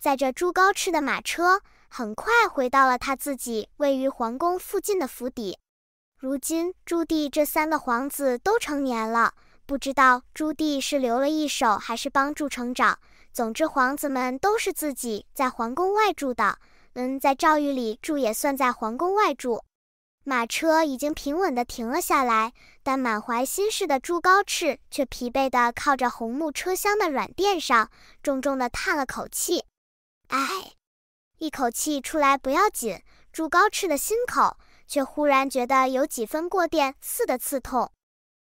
载着朱高炽的马车很快回到了他自己位于皇宫附近的府邸。如今朱棣这三个皇子都成年了，不知道朱棣是留了一手还是帮助成长。总之，皇子们都是自己在皇宫外住的。嗯，在诏狱里住也算在皇宫外住。马车已经平稳地停了下来，但满怀心事的朱高炽却疲惫地靠着红木车厢的软垫上，重重地叹了口气。唉，一口气出来不要紧，朱高炽的心口却忽然觉得有几分过电似的刺痛。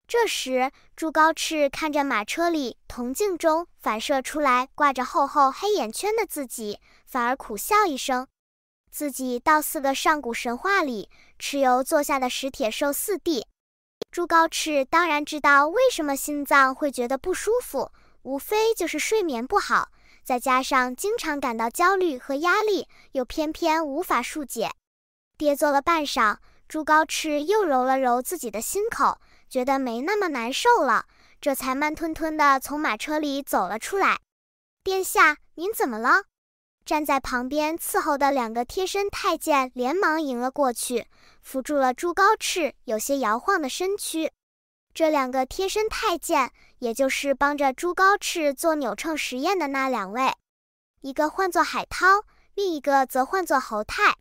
这时，朱高炽看着马车里铜镜中反射出来挂着厚厚黑眼圈的自己，反而苦笑一声。自己倒似个上古神话里蚩尤坐下的石铁兽四弟。朱高炽当然知道为什么心脏会觉得不舒服，无非就是睡眠不好。再加上经常感到焦虑和压力，又偏偏无法纾解，跌坐了半晌，朱高炽又揉了揉自己的心口，觉得没那么难受了，这才慢吞吞地从马车里走了出来。殿下，您怎么了？站在旁边伺候的两个贴身太监连忙迎了过去，扶住了朱高炽有些摇晃的身躯。这两个贴身太监，也就是帮着朱高炽做扭秤实验的那两位，一个唤作海涛，另一个则唤作侯泰。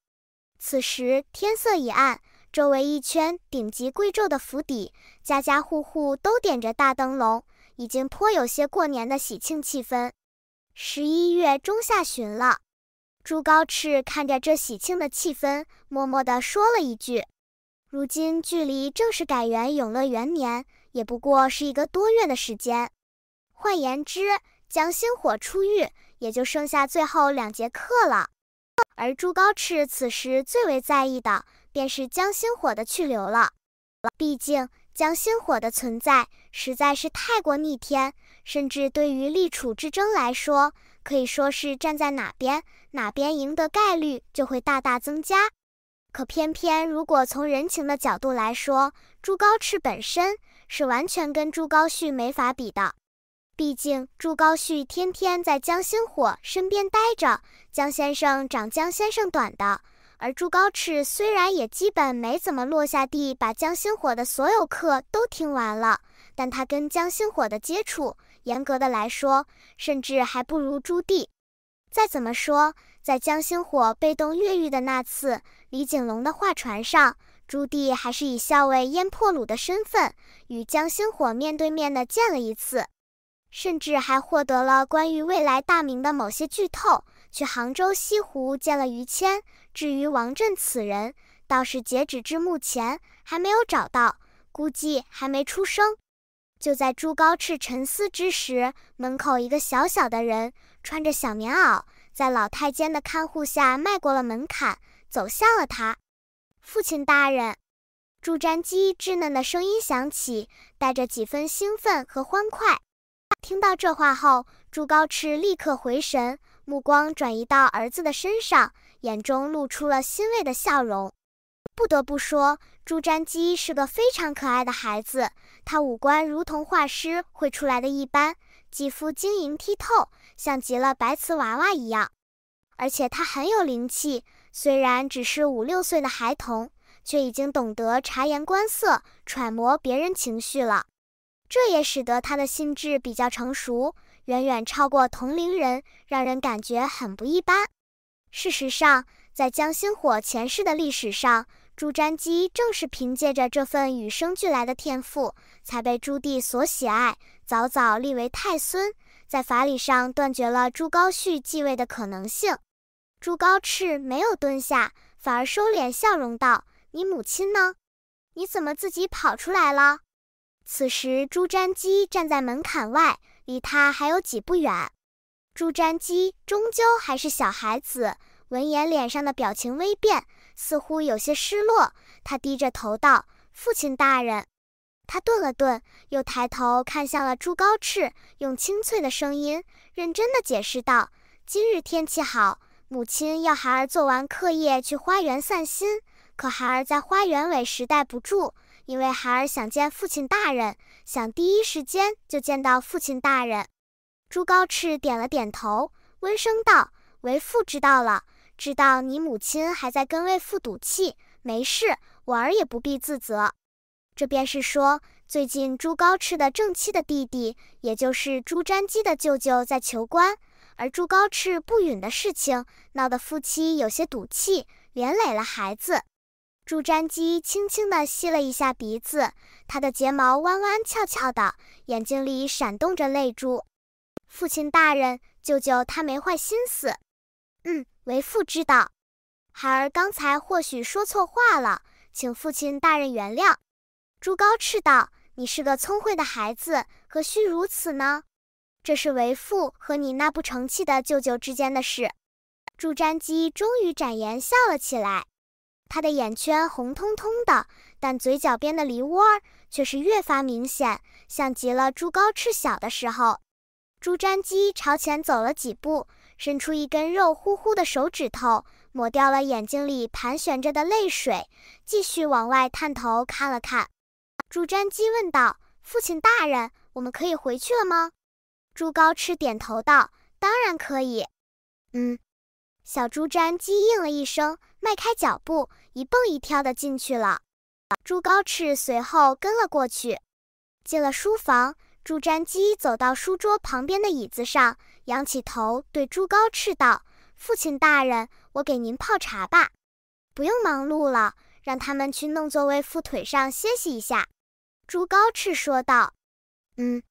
此时天色已暗，周围一圈顶级贵胄的府邸，家家户户都点着大灯笼，已经颇有些过年的喜庆气氛。十一月中下旬了，朱高炽看着这喜庆的气氛，默默地说了一句。如今距离正式改元永乐元年，也不过是一个多月的时间。换言之，将星火出狱，也就剩下最后两节课了。而朱高炽此时最为在意的，便是将星火的去留了。毕竟，将星火的存在，实在是太过逆天，甚至对于立储之争来说，可以说是站在哪边，哪边赢得概率就会大大增加。可偏偏，如果从人情的角度来说，朱高炽本身是完全跟朱高煦没法比的。毕竟朱高煦天天在江心火身边待着，江先生长江先生短的；而朱高炽虽然也基本没怎么落下地，把江心火的所有课都听完了，但他跟江心火的接触，严格的来说，甚至还不如朱棣。再怎么说。在江星火被动越狱的那次，李景龙的画船上，朱棣还是以校尉燕破虏的身份与江星火面对面的见了一次，甚至还获得了关于未来大明的某些剧透。去杭州西湖见了于谦，至于王振此人，倒是截止至目前还没有找到，估计还没出生。就在朱高炽沉思之时，门口一个小小的人穿着小棉袄。在老太监的看护下，迈过了门槛，走向了他。父亲大人，朱瞻基稚嫩的声音响起，带着几分兴奋和欢快。听到这话后，朱高炽立刻回神，目光转移到儿子的身上，眼中露出了欣慰的笑容。不得不说，朱瞻基是个非常可爱的孩子。他五官如同画师绘出来的一般，肌肤晶莹剔透，像极了白瓷娃娃一样。而且他很有灵气，虽然只是五六岁的孩童，却已经懂得察言观色、揣摩别人情绪了。这也使得他的心智比较成熟，远远超过同龄人，让人感觉很不一般。事实上，在江心火前世的历史上，朱瞻基正是凭借着这份与生俱来的天赋，才被朱棣所喜爱，早早立为太孙，在法理上断绝了朱高煦继位的可能性。朱高炽没有蹲下，反而收敛笑容道：“你母亲呢？你怎么自己跑出来了？”此时，朱瞻基站在门槛外，离他还有几步远。朱瞻基终究还是小孩子，闻言脸上的表情微变。似乎有些失落，他低着头道：“父亲大人。”他顿了顿，又抬头看向了朱高炽，用清脆的声音认真地解释道：“今日天气好，母亲要孩儿做完课业去花园散心，可孩儿在花园委实待不住，因为孩儿想见父亲大人，想第一时间就见到父亲大人。”朱高炽点了点头，温声道：“为父知道了。”知道你母亲还在跟为父赌气，没事，婉儿也不必自责。这便是说，最近朱高炽的正妻的弟弟，也就是朱瞻基的舅舅，在求官，而朱高炽不允的事情，闹得夫妻有些赌气，连累了孩子。朱瞻基轻轻的吸了一下鼻子，他的睫毛弯弯翘翘的，眼睛里闪动着泪珠。父亲大人，舅舅他没坏心思。嗯。为父知道，孩儿刚才或许说错话了，请父亲大人原谅。朱高炽道：“你是个聪慧的孩子，何须如此呢？这是为父和你那不成器的舅舅之间的事。”朱瞻基终于展颜笑了起来，他的眼圈红彤彤的，但嘴角边的梨窝儿却是越发明显，像极了朱高炽小的时候。朱瞻基朝前走了几步。伸出一根肉乎乎的手指头，抹掉了眼睛里盘旋着的泪水，继续往外探头看了看。朱瞻基问道：“父亲大人，我们可以回去了吗？”朱高炽点头道：“当然可以。”嗯，小朱瞻基应了一声，迈开脚步，一蹦一跳地进去了。朱高炽随后跟了过去。进了书房，朱瞻基走到书桌旁边的椅子上。仰起头对朱高炽道：“父亲大人，我给您泡茶吧，不用忙碌了，让他们去弄座位，副腿上歇息一下。”朱高炽说道：“嗯。”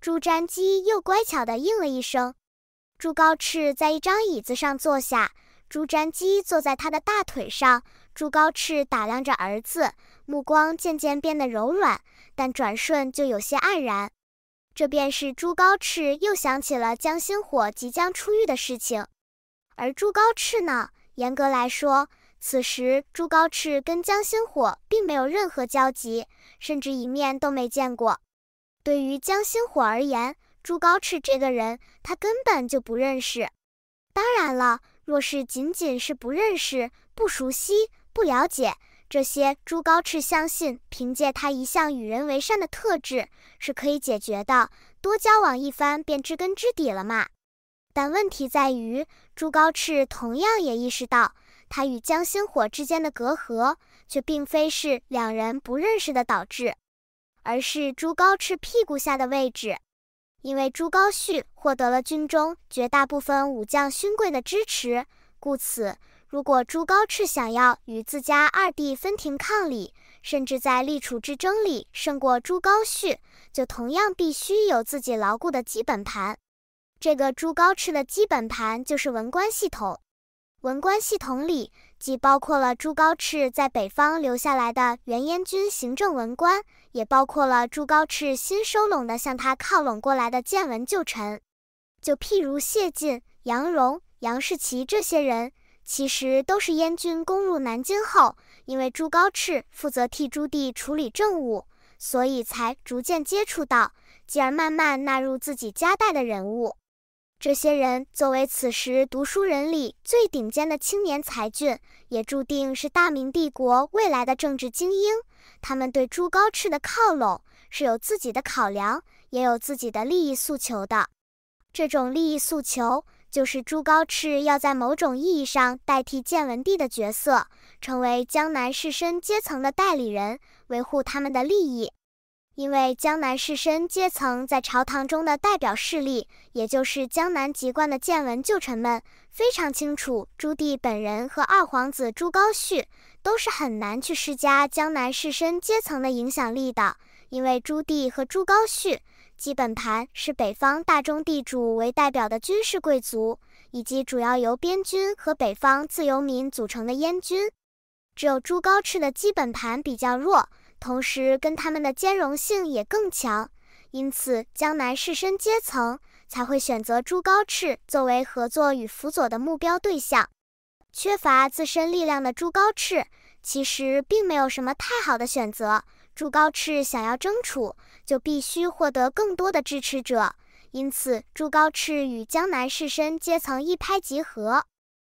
朱瞻基又乖巧地应了一声。朱高炽在一张椅子上坐下，朱瞻基坐在他的大腿上。朱高炽打量着儿子，目光渐渐变得柔软，但转瞬就有些黯然。这便是朱高炽又想起了江心火即将出狱的事情，而朱高炽呢？严格来说，此时朱高炽跟江心火并没有任何交集，甚至一面都没见过。对于江心火而言，朱高炽这个人，他根本就不认识。当然了，若是仅仅是不认识、不熟悉、不了解。这些朱高炽相信，凭借他一向与人为善的特质，是可以解决的。多交往一番，便知根知底了嘛。但问题在于，朱高炽同样也意识到，他与江心火之间的隔阂，却并非是两人不认识的导致，而是朱高炽屁股下的位置。因为朱高煦获得了军中绝大部分武将勋贵的支持，故此。如果朱高炽想要与自家二弟分庭抗礼，甚至在立储之争里胜过朱高煦，就同样必须有自己牢固的基本盘。这个朱高炽的基本盘就是文官系统。文官系统里既包括了朱高炽在北方留下来的原燕军行政文官，也包括了朱高炽新收拢的向他靠拢过来的建文旧臣，就譬如谢晋、杨荣、杨士奇这些人。其实都是燕军攻入南京后，因为朱高炽负责替朱棣处理政务，所以才逐渐接触到，继而慢慢纳入自己家代的人物。这些人作为此时读书人里最顶尖的青年才俊，也注定是大明帝国未来的政治精英。他们对朱高炽的靠拢是有自己的考量，也有自己的利益诉求的。这种利益诉求。就是朱高炽要在某种意义上代替建文帝的角色，成为江南士绅阶层的代理人，维护他们的利益。因为江南士绅阶层在朝堂中的代表势力，也就是江南籍贯的建文旧臣们，非常清楚朱棣本人和二皇子朱高煦都是很难去施加江南士绅阶层的影响力的，因为朱棣和朱高煦。基本盘是北方大中地主为代表的军事贵族，以及主要由边军和北方自由民组成的燕军。只有朱高炽的基本盘比较弱，同时跟他们的兼容性也更强，因此江南士绅阶层才会选择朱高炽作为合作与辅佐的目标对象。缺乏自身力量的朱高炽，其实并没有什么太好的选择。朱高炽想要争储，就必须获得更多的支持者，因此朱高炽与江南士绅阶层一拍即合。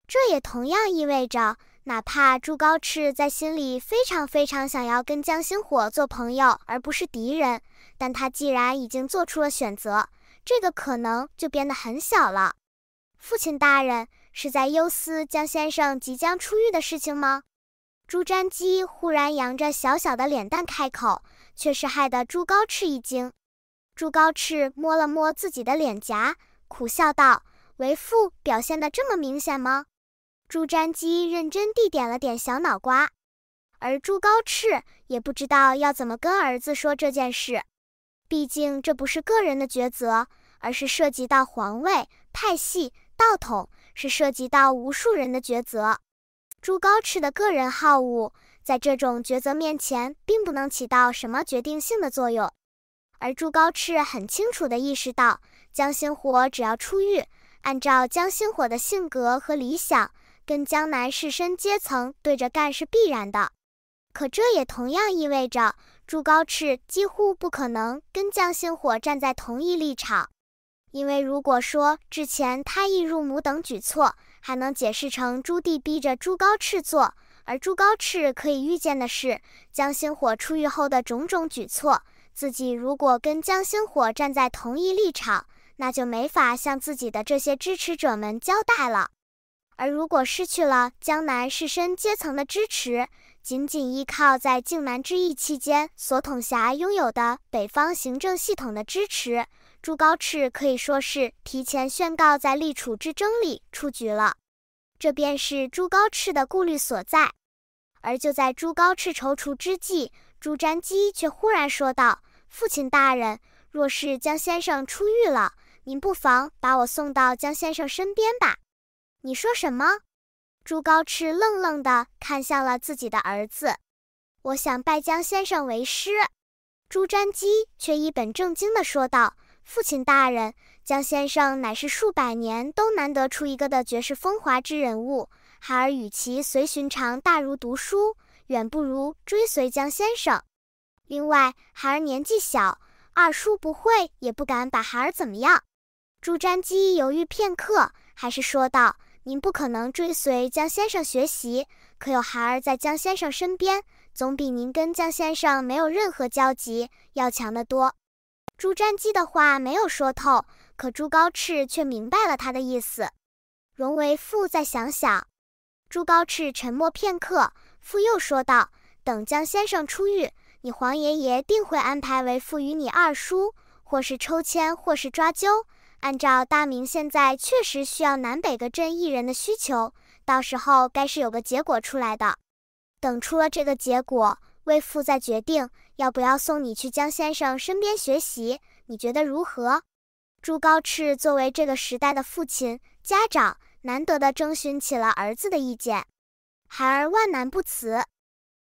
这也同样意味着，哪怕朱高炽在心里非常非常想要跟江心火做朋友而不是敌人，但他既然已经做出了选择，这个可能就变得很小了。父亲大人是在忧思江先生即将出狱的事情吗？朱瞻基忽然扬着小小的脸蛋开口，却是害得朱高炽一惊。朱高炽摸了摸自己的脸颊，苦笑道：“为父表现的这么明显吗？”朱瞻基认真地点了点小脑瓜，而朱高炽也不知道要怎么跟儿子说这件事。毕竟这不是个人的抉择，而是涉及到皇位、派系、道统，是涉及到无数人的抉择。朱高炽的个人好恶，在这种抉择面前，并不能起到什么决定性的作用。而朱高炽很清楚地意识到，江心火只要出狱，按照江心火的性格和理想，跟江南士绅阶层对着干是必然的。可这也同样意味着，朱高炽几乎不可能跟江心火站在同一立场，因为如果说之前他易入母等举措，还能解释成朱棣逼着朱高炽做，而朱高炽可以预见的是，江心火出狱后的种种举措，自己如果跟江心火站在同一立场，那就没法向自己的这些支持者们交代了。而如果失去了江南士绅阶层的支持，仅仅依靠在靖难之役期间所统辖拥有的北方行政系统的支持。朱高炽可以说是提前宣告在立储之争里出局了，这便是朱高炽的顾虑所在。而就在朱高炽踌躇之际，朱瞻基却忽然说道：“父亲大人，若是江先生出狱了，您不妨把我送到江先生身边吧。”你说什么？朱高炽愣愣的看向了自己的儿子。我想拜江先生为师。朱瞻基却一本正经的说道。父亲大人，江先生乃是数百年都难得出一个的绝世风华之人物。孩儿与其随寻常大儒读书，远不如追随江先生。另外，孩儿年纪小，二叔不会也不敢把孩儿怎么样。朱瞻基犹豫片刻，还是说道：“您不可能追随江先生学习，可有孩儿在江先生身边，总比您跟江先生没有任何交集要强得多。”朱瞻基的话没有说透，可朱高炽却明白了他的意思。容为父再想想。朱高炽沉默片刻，父又说道：“等江先生出狱，你皇爷爷定会安排为父与你二叔，或是抽签，或是抓阄。按照大明现在确实需要南北各镇一人的需求，到时候该是有个结果出来的。等出了这个结果，为父再决定。”要不要送你去江先生身边学习？你觉得如何？朱高炽作为这个时代的父亲、家长，难得的征询起了儿子的意见。孩儿万难不辞。